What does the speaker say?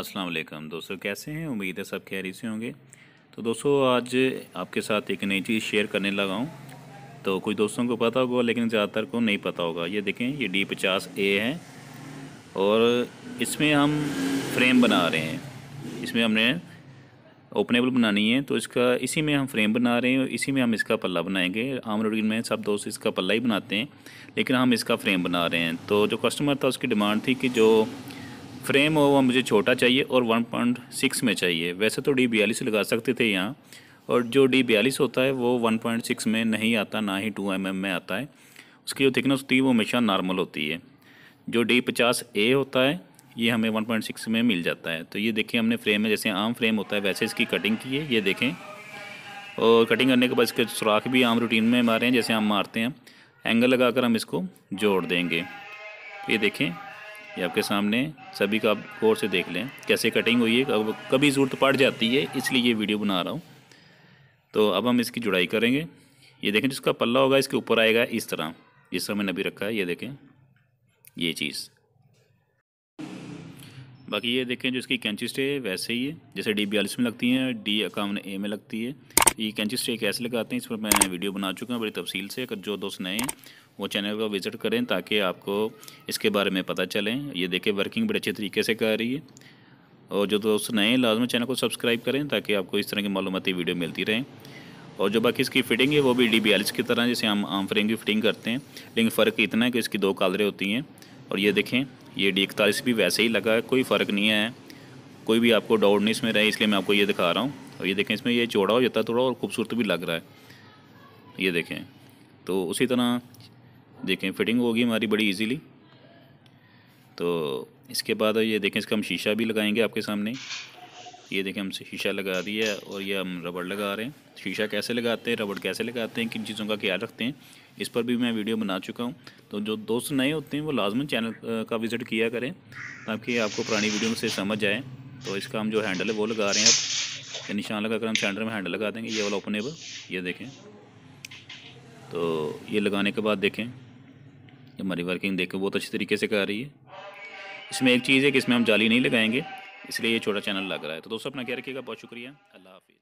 अस्सलाम वालेकुम दोस्तों कैसे हैं उम्मीद है सब खैरी से होंगे तो दोस्तों आज आपके साथ एक नई चीज़ शेयर करने लगा हूँ तो कुछ दोस्तों को पता होगा लेकिन ज़्यादातर को नहीं पता होगा ये देखें ये डी पचास ए है और इसमें हम फ्रेम बना रहे हैं इसमें हमने ओपनेबल बनानी है तो इसका इसी में हम फ्रेम बना रहे हैं इसी में हम इसका पल्ला बनाएंगे आम रूटीन में सब दोस्त इसका पल्ला ही बनाते हैं लेकिन हम इसका फ्रेम बना रहे हैं तो जो कस्टमर था उसकी डिमांड थी कि जो फ्रेम हो वह मुझे छोटा चाहिए और 1.6 में चाहिए वैसे तो डी बयालीस लगा सकते थे यहाँ और जो डी बयालीस होता है वो 1.6 में नहीं आता ना ही 2 एम mm में आता है उसकी जो थिकनेस होती है वो हमेशा नॉर्मल होती है जो डी पचास ए होता है ये हमें 1.6 में मिल जाता है तो ये देखें हमने फ्रेम में जैसे आम फ्रेम होता है वैसे इसकी कटिंग की है ये देखें और कटिंग करने के बाद इसके सुराख भी आम रूटीन में मारे हैं जैसे हम मारते हैं एंगल लगाकर हम इसको जोड़ देंगे ये देखें ये आपके सामने सभी का आप गौर से देख लें कैसे कटिंग हुई है कभी ज़रूरत पड़ जाती है इसलिए ये वीडियो बना रहा हूँ तो अब हम इसकी जुड़ाई करेंगे ये देखें जिसका पल्ला होगा इसके ऊपर आएगा इस तरह जिस तरह मैंने अभी रखा है ये देखें ये चीज़ बाकी ये देखें जो इसकी कैंची स्टे है वैसे ही है जैसे डी बयालीस में लगती हैं डी अकावन ए में लगती है ये कैंची स्टे कैसे लगाते हैं इस पर मैं वीडियो बना चुका हूँ बड़ी तफसील से अगर जो दोस्त नए हैं वो चैनल का विज़िट करें ताकि आपको इसके बारे में पता चलें ये देखें वर्किंग बड़े अच्छे तरीके से कर रही है और जो दोस्त नए लाजमी चैनल को सब्सक्राइब करें ताकि आपको इस तरह की मालूमती वीडियो मिलती रहें और जो बाकी इसकी फिटिंग है वो भी डी की तरह जैसे हम आम फ्रेम की फिटिंग करते हैं लेकिन फ़र्क इतना है कि इसकी दो कालरें होती हैं और ये देखें ये डी इकतालीस भी वैसे ही लगा है कोई फ़र्क नहीं है कोई भी आपको डाउट नहीं इसमें रहे इसलिए मैं आपको ये दिखा रहा हूँ और ये देखें इसमें ये चौड़ा हो जाता है थोड़ा और खूबसूरत भी लग रहा है ये देखें तो उसी तरह देखें फिटिंग होगी हमारी बड़ी इजीली तो इसके बाद ये देखें इसका हम शीशा भी लगाएंगे आपके सामने ये देखें हमसे शीशा लगा दिया है और ये हम रबड़ लगा रहे हैं शीशा कैसे लगाते हैं रबड़ कैसे लगाते हैं किन चीज़ों का ख्याल रखते हैं इस पर भी मैं वीडियो बना चुका हूँ तो जो दोस्त नए होते हैं वो लाजमन चैनल का विज़िट किया करें ताकि आपको पुरानी वीडियो से समझ आए तो इसका हम जो हैंडल है वो लगा रहे हैं आप निशान लगा कर हम सेंटर में हैंडल लगा देंगे ये वाला ओपनेबल ये देखें तो ये लगाने के बाद देखें हमारी वर्किंग देखें बहुत अच्छे तरीके से कर रही है इसमें एक चीज़ है कि इसमें हम जाली नहीं लगाएंगे इसलिए ये छोटा चैनल लग रहा है तो दोस्तों अपना क्या रखिएगा बहुत शुक्रिया अल्लाह हाफि